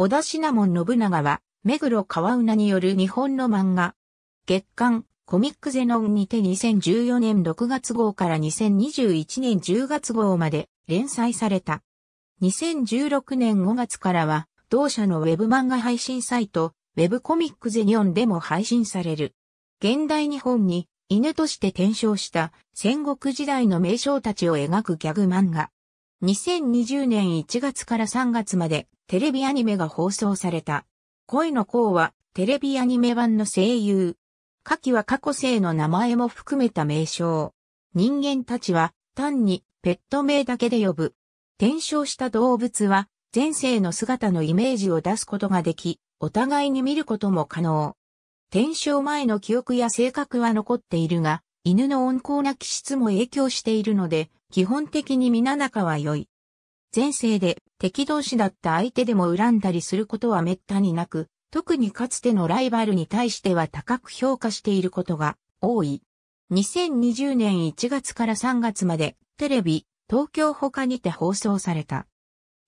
小田品門信長は、目黒川うなによる日本の漫画、月刊、コミックゼノンにて2014年6月号から2021年10月号まで連載された。2016年5月からは、同社のウェブ漫画配信サイト、ウェブコミックゼニョンでも配信される。現代日本に犬として転生した戦国時代の名将たちを描くギャグ漫画。2020年1月から3月までテレビアニメが放送された。恋の項は、テレビアニメ版の声優。下記は過去生の名前も含めた名称。人間たちは、単に、ペット名だけで呼ぶ。転生した動物は、前世の姿のイメージを出すことができ、お互いに見ることも可能。転生前の記憶や性格は残っているが、犬の温厚な気質も影響しているので、基本的に皆仲は良い。前世で敵同士だった相手でも恨んだりすることは滅多になく、特にかつてのライバルに対しては高く評価していることが多い。2020年1月から3月までテレビ、東京他にて放送された。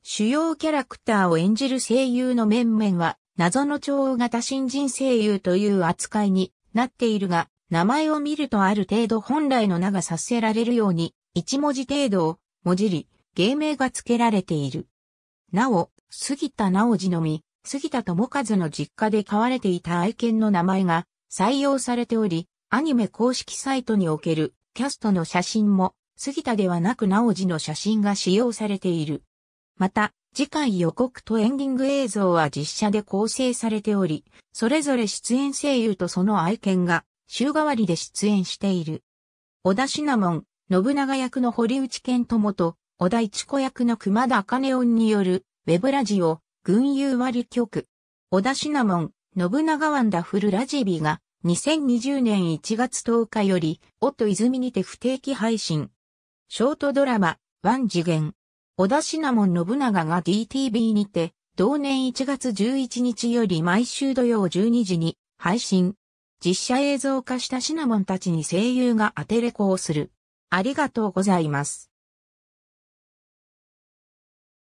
主要キャラクターを演じる声優の面々は謎の超大型新人声優という扱いになっているが、名前を見るとある程度本来の名がさせられるように、一文字程度を、文字り、芸名が付けられている。なお、杉田直次のみ、杉田智和の実家で飼われていた愛犬の名前が採用されており、アニメ公式サイトにおけるキャストの写真も杉田ではなく直次の写真が使用されている。また、次回予告とエンディング映像は実写で構成されており、それぞれ出演声優とその愛犬が週替わりで出演している。小田シナモン、信長役の堀内健友と、小田一子役の熊田茜音による、ウェブラジオ、群雄割曲。小田シナモン、信長ワンダフルラジビが、2020年1月10日より、夫泉にて不定期配信。ショートドラマ、ワン次元。小田シナモン信長が DTV にて、同年1月11日より毎週土曜12時に配信。実写映像化したシナモンたちに声優が当てレコをする。ありがとうございます。